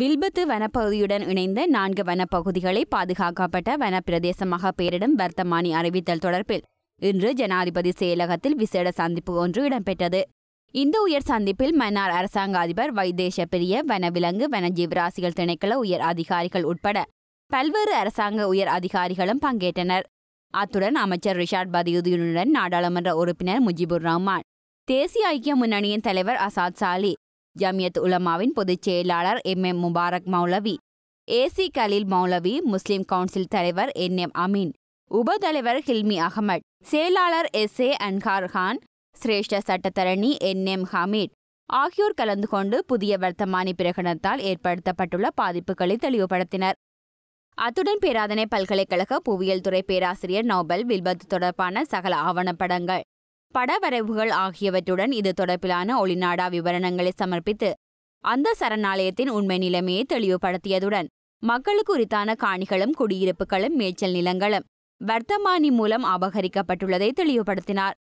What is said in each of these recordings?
வில்பத்து வனப்பகுதியுடன் இணைந்த நான்கு வனப்பகுதிகளை பாதுகாக்கப்பட்ட வனப்பிரதேசமாக பேரிடம் வர்த்தமானி அறிவித்தல் தொடர்பில் இன்று ஜனாதிபதி செயலகத்தில் விசேட சந்திப்பு ஒன்று இடம்பெற்றது இந்த உயர் சந்திப்பில் மன்னார் அரசாங்க அதிபர் வைத்தேச பிரிய வனவிலங்கு வனஜீவராசிகள் திணைக்கள உயர் அதிகாரிகள் உட்பட பல்வேறு அரசாங்க உயர் அதிகாரிகளும் பங்கேற்றனர் அத்துடன் அமைச்சர் ரிஷாட் பதியுதீனுடன் நாடாளுமன்ற உறுப்பினர் முஜிபுர் ரஹ்மான் தேசிய ஐக்கிய முன்னணியின் தலைவர் அசாத் சாலி ஜமியத் உலமாவின் பொதுச் செயலாளர் M M Mubarak Moulavi A C Khaleel Moulavi Muslim council தலைவர் என் எம் அமீன் உபதலைவர் ஹில்மி அகமட் செயலாளர் எஸ் ஏ அன்கார் கான் சிரேஷ்ட சட்டத்தரணி என் எம் ஹமீட் ஆகியோர் கலந்து கொண்டு புதிய வர்த்தமானி பிரகடனத்தால் ஏற்படுத்தப்பட்டுள்ள பாதிப்புகளை தெளிவுபடுத்தினர் அத்துடன் பேராதனை பல்கலைக்கழக புவியியல் துறை பேராசிரியர் நோபல் வில்பத்து தொடர்பான சகல ஆவணப்படங்கள் படவரைவுகள் ஆகியவற்றுடன் இது தொடர்பிலான ஒளிநாடா விவரணங்களை சமர்ப்பித்து அந்த சரணாலயத்தின் உண்மை நிலைமையை தெளிவுபடுத்தியதுடன் மக்களுக்கு உரித்தான காணிகளும் குடியிருப்புகளும் மேய்ச்சல் நிலங்களும் வர்த்தமானி மூலம் அபகரிக்கப்பட்டுள்ளதை தெளிவுபடுத்தினார்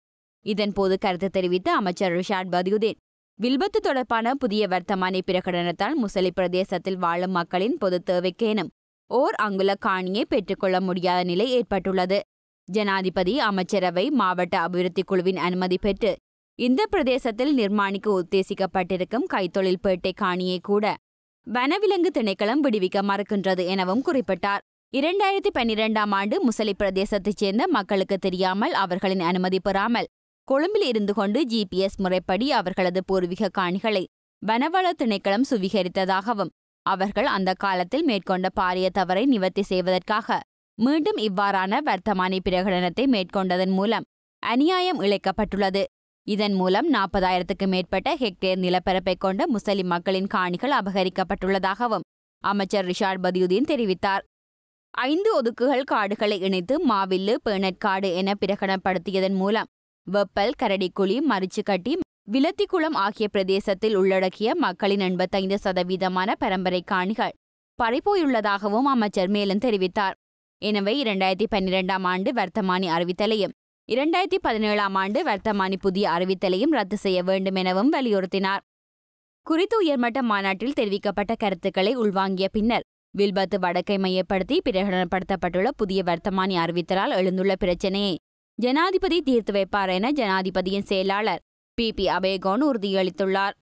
இதன்போது கருத்து தெரிவித்த அமைச்சர் ரிஷாட் பதியுதீன் வில்பத்து தொடர்பான புதிய வர்த்தமானி பிரகடனத்தால் முசலி பிரதேசத்தில் வாழும் மக்களின் பொது தேவைக்கேனும் ஓர் அங்குல காணியை பெற்றுக்கொள்ள முடியாத நிலை ஏற்பட்டுள்ளது ஜனாதிபதி அமைச்சரவை மாவட்ட அபிவிருத்தி குழுவின் அனுமதி பெற்று இந்த பிரதேசத்தில் நிர்மாணிக்க உத்தேசிக்கப்பட்டிருக்கும் கைத்தொழில்பேட்டை காணியை கூட வனவிலங்கு திணைக்களம் விடுவிக்க மறுக்கின்றது எனவும் குறிப்பிட்டார் இரண்டாயிரத்தி பன்னிரெண்டாம் ஆண்டு முசலி பிரதேசத்தைச் சேர்ந்த மக்களுக்கு தெரியாமல் அவர்களின் அனுமதி பெறாமல் கொழும்பில் இருந்து கொண்டு ஜிபிஎஸ் முறைப்படி அவர்களது பூர்வீக காணிகளை வனவள திணைக்களம் சுவீகரித்ததாகவும் அவர்கள் அந்த காலத்தில் மேற்கொண்ட பாரிய தவறை நிவர்த்தி செய்வதற்காக மீண்டும் இவ்வாறான வர்த்தமானி பிரகடனத்தை மேற்கொண்டதன் மூலம் அநியாயம் இழைக்கப்பட்டுள்ளது இதன் மூலம் நாற்பதாயிரத்துக்கு மேற்பட்ட ஹெக்டேர் நிலப்பரப்பை கொண்ட முஸ்லிம் மக்களின் காணிகள் அபகரிக்கப்பட்டுள்ளதாகவும் அமைச்சர் ரிஷாட் பதியுதீன் தெரிவித்தார் ஐந்து ஒதுக்குகள் காடுகளை இணைத்து மாவில்லு பேணற்காடு என பிரகடனப்படுத்தியதன் மூலம் வெப்பல் கரடிக்குழி மரிச்சுக்கட்டி விலத்திக்குளம் ஆகிய பிரதேசத்தில் உள்ளடக்கிய மக்களின் எண்பத்தைந்து சதவீதமான பரம்பரை காணிகள் பறிப்போயுள்ளதாகவும் அமைச்சர் மேலும் தெரிவித்தார் எனவே இரண்டாயிரத்தி பன்னிரெண்டாம் ஆண்டு வர்த்தமானி அறிவித்தலையும் இரண்டாயிரத்தி பதினேழாம் ஆண்டு வர்த்தமானி புதிய அறிவித்தலையும் ரத்து செய்ய வேண்டும் எனவும் வலியுறுத்தினார் குறித்து உயர்மட்ட மாநாட்டில் தெரிவிக்கப்பட்ட கருத்துக்களை உள்வாங்கிய பின்னர் வில்பத்து வடக்கை மையப்படுத்தி பிரகடனப்படுத்தப்பட்டுள்ள புதிய வர்த்தமானி அறிவித்தலால் எழுந்துள்ள பிரச்சினையை ஜனாதிபதி தீர்த்து வைப்பார் என ஜனாதிபதியின் செயலாளர் பி பி அபேகோன் உறுதியளித்துள்ளார்